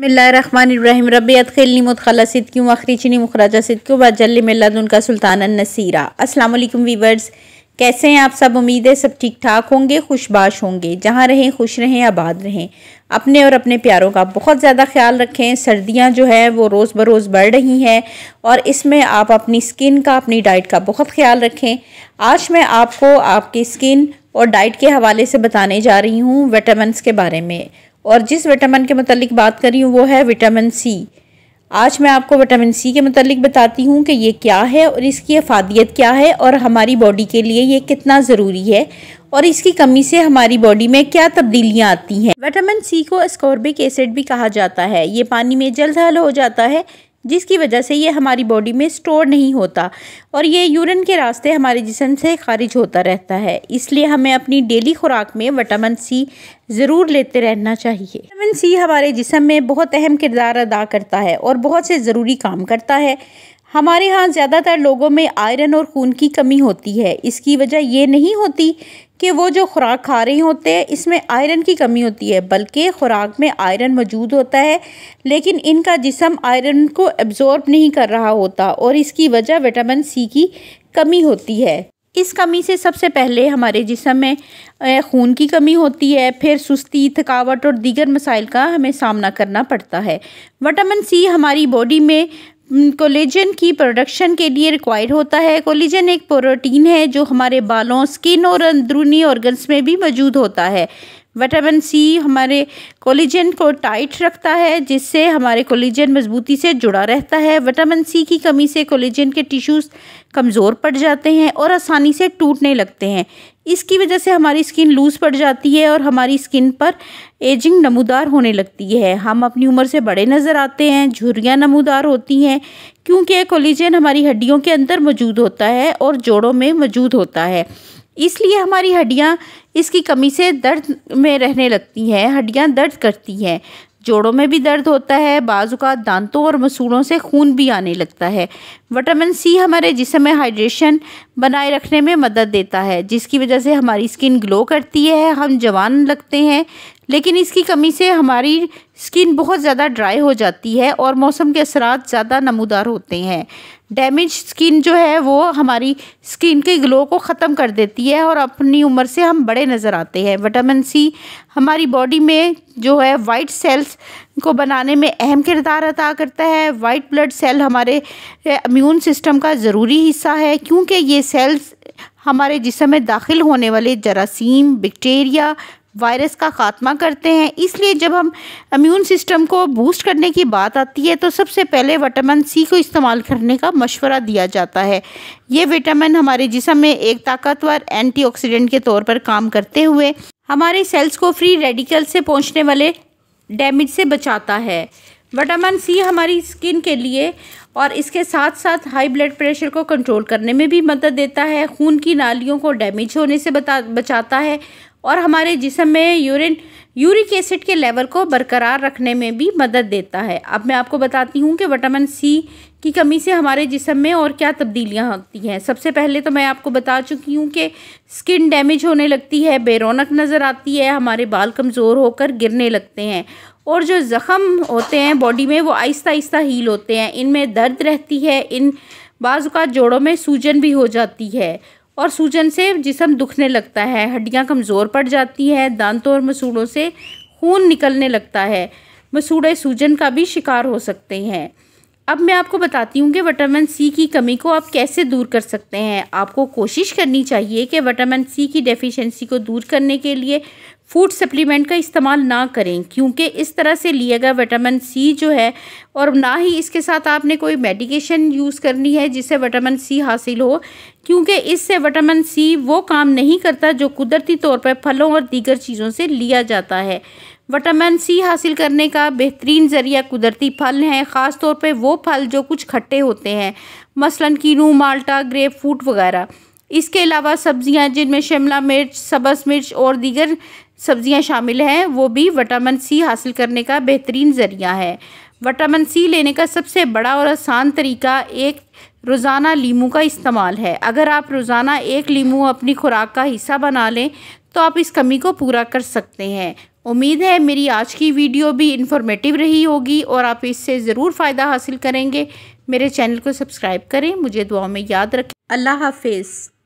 बसमिल्लाम रबी अदखिलनी मुतखला सिद्की अखरीचनी मुखराजा सिद्की वजल उनका सुल्तान नसीरा अस्सलाम वालेकुम वीवर्स कैसे हैं आप सब उम्मीद है सब ठीक ठाक होंगे खुशबाश होंगे जहाँ रहें खुश रहें आबाद रहें अपने और अपने प्यारों का बहुत ज़्यादा ख्याल रखें सर्दियाँ जो है वो रोज़ बरोज़ बढ़ रही हैं और इसमें आप अपनी स्किन का अपनी डाइट का बहुत ख्याल रखें आज मैं आपको आपकी स्किन और डाइट के हवाले से बताने जा रही हूँ विटामिन के बारे में और जिस विटामिन के मतलब बात कर रही हूँ वो है विटामिन सी आज मैं आपको विटामिन सी के मतलब बताती हूँ कि ये क्या है और इसकी अफादियत क्या है और हमारी बॉडी के लिए ये कितना ज़रूरी है और इसकी कमी से हमारी बॉडी में क्या तब्दीलियाँ आती हैं विटामिन सी को स्कॉर्बिक एसिड भी कहा जाता है ये पानी में जल्द हल हो जाता है जिसकी वजह से ये हमारी बॉडी में स्टोर नहीं होता और ये यूरिन के रास्ते हमारे जिसम से खारिज होता रहता है इसलिए हमें अपनी डेली खुराक में विटामिन सी ज़रूर लेते रहना चाहिए विटामिन सी हमारे जिसम में बहुत अहम किरदार अदा करता है और बहुत से ज़रूरी काम करता है हमारे यहाँ ज़्यादातर लोगों में आयरन और खून की कमी होती है इसकी वजह ये नहीं होती कि वो जो खुराक खा रही होते हैं इसमें आयरन की कमी होती है बल्कि खुराक में आयरन मौजूद होता है लेकिन इनका जिसम आयरन को एब्ज़ॉर्ब नहीं कर रहा होता और इसकी वजह विटामिन सी की कमी होती है इस कमी से सबसे पहले हमारे जिसम में खून की कमी होती है फिर सुस्ती थकावट और दीगर मसाइल का हमें सामना करना पड़ता है विटामिन सी हमारी बॉडी में कोलेजन की प्रोडक्शन के लिए रिक्वायर होता है कोलेजन एक प्रोटीन है जो हमारे बालों स्किन और अंदरूनी ऑर्गन्स में भी मौजूद होता है विटामिन सी हमारे कोलिजन को टाइट रखता है जिससे हमारे कोलिजन मजबूती से जुड़ा रहता है विटामिन सी की कमी से कोलिजन के टिश्यूज़ कमज़ोर पड़ जाते हैं और आसानी से टूटने लगते हैं इसकी वजह से हमारी स्किन लूज़ पड़ जाती है और हमारी स्किन पर एजिंग नमूदार होने लगती है हम अपनी उम्र से बड़े नज़र आते हैं झुर्रियाँ नमूदार होती हैं क्योंकि कोलिजन हमारी हड्डियों के अंदर मौजूद होता है और जोड़ों में मौजूद होता है इसलिए हमारी हड्डियाँ इसकी कमी से दर्द में रहने लगती हैं हड्डियाँ दर्द करती हैं जोड़ों में भी दर्द होता है बाजुका दांतों और मसूड़ों से खून भी आने लगता है विटामिन सी हमारे जिसम में हाइड्रेशन बनाए रखने में मदद देता है जिसकी वजह से हमारी स्किन ग्लो करती है हम जवान लगते हैं लेकिन इसकी कमी से हमारी स्किन बहुत ज़्यादा ड्राई हो जाती है और मौसम के असरात ज़्यादा नमोदार होते हैं डैमेज स्किन जो है वो हमारी स्किन के ग्लो को ख़त्म कर देती है और अपनी उम्र से हम बड़े नज़र आते हैं विटामिन सी हमारी बॉडी में जो है वाइट सेल्स को बनाने में अहम किरदार अदा करता है वाइट ब्लड सेल हमारे इम्यून सिस्टम का ज़रूरी हिस्सा है क्योंकि ये सेल्स हमारे जिसम में दाखिल होने वाले जरासीम बैक्टीरिया वायरस का खात्मा करते हैं इसलिए जब हम इम्यून सिस्टम को बूस्ट करने की बात आती है तो सबसे पहले विटामिन सी को इस्तेमाल करने का मशवरा दिया जाता है ये विटामिन हमारे जिसम में एक ताकतवर एंटीऑक्सीडेंट के तौर पर काम करते हुए हमारे सेल्स को फ्री रेडिकल से पहुँचने वाले डैमेज से बचाता है विटामिन सी हमारी स्किन के लिए और इसके साथ साथ हाई ब्लड प्रेशर को कंट्रोल करने में भी मदद देता है खून की नालियों को डैमेज होने से बता बचाता है और हमारे जिसम में यूरिन यूरिक एसिड के लेवल को बरकरार रखने में भी मदद देता है अब मैं आपको बताती हूँ कि विटामिन सी की कमी से हमारे जिसम में और क्या तब्दीलियाँ होती हैं सबसे पहले तो मैं आपको बता चुकी हूँ कि स्किन डैमेज होने लगती है बेरोनक नज़र आती है हमारे बाल कमज़ोर होकर गिरने लगते हैं और जो ज़ख़म होते हैं बॉडी में वो आहिस्ता आहिस्ता हील होते हैं इनमें दर्द रहती है इन बाज़ात जोड़ों में सूजन भी हो जाती है और सूजन से जिसम दुखने लगता है हड्डियाँ कमज़ोर पड़ जाती हैं दांतों और मसूड़ों से खून निकलने लगता है मसूड़े सूजन का भी शिकार हो सकते हैं अब मैं आपको बताती हूँ कि विटामिन सी की कमी को आप कैसे दूर कर सकते हैं आपको कोशिश करनी चाहिए कि विटामिन सी की डेफिशिएंसी को दूर करने के लिए फूड सप्लीमेंट का इस्तेमाल ना करें क्योंकि इस तरह से लिया गया विटामिन सी जो है और ना ही इसके साथ आपने कोई मेडिकेशन यूज़ करनी है जिससे विटामिन सी हासिल हो क्योंकि इससे विटामिन सी वो काम नहीं करता जो कुदरती तौर पर फलों और दीगर चीज़ों से लिया जाता है विटामिन सी हासिल करने का बेहतरीन ज़रिया कुदरती फल हैं ख़ास तौर पे वो फल जो कुछ खट्टे होते हैं मसलन कीनू माल्टा ग्रेप फ्रूट वगैरह इसके अलावा सब्जियां जिनमें शिमला मिर्च सब्ज़ मिर्च और दीगर सब्जियां शामिल हैं वो भी विटामिन सी हासिल करने का बेहतरीन ज़रिया है विटामिन सी लेने का सबसे बड़ा और आसान तरीका एक रोज़ाना लीमू का इस्तेमाल है अगर आप रोज़ाना एक लीमू अपनी खुराक का हिस्सा बना लें तो आप इस कमी को पूरा कर सकते हैं उम्मीद है मेरी आज की वीडियो भी इन्फॉर्मेटिव रही होगी और आप इससे ज़रूर फ़ायदा हासिल करेंगे मेरे चैनल को सब्सक्राइब करें मुझे दुआ में याद रखें अल्लाह हाफिज़